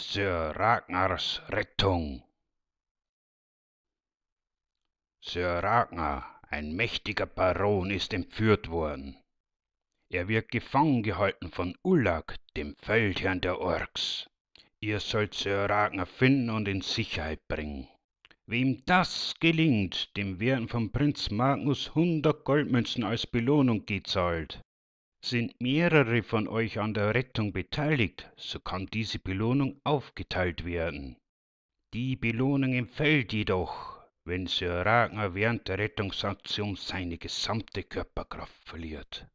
Sir Ragnars Rettung. Sir Ragnar, ein mächtiger Baron, ist entführt worden. Er wird gefangen gehalten von Ullak, dem Feldherrn der Orks. Ihr sollt Sir Ragnar finden und in Sicherheit bringen. Wem das gelingt, dem werden vom Prinz Magnus hundert Goldmünzen als Belohnung gezahlt. Sind mehrere von euch an der Rettung beteiligt, so kann diese Belohnung aufgeteilt werden. Die Belohnung entfällt jedoch, wenn Sir Ragnar während der Rettungsaktion seine gesamte Körperkraft verliert.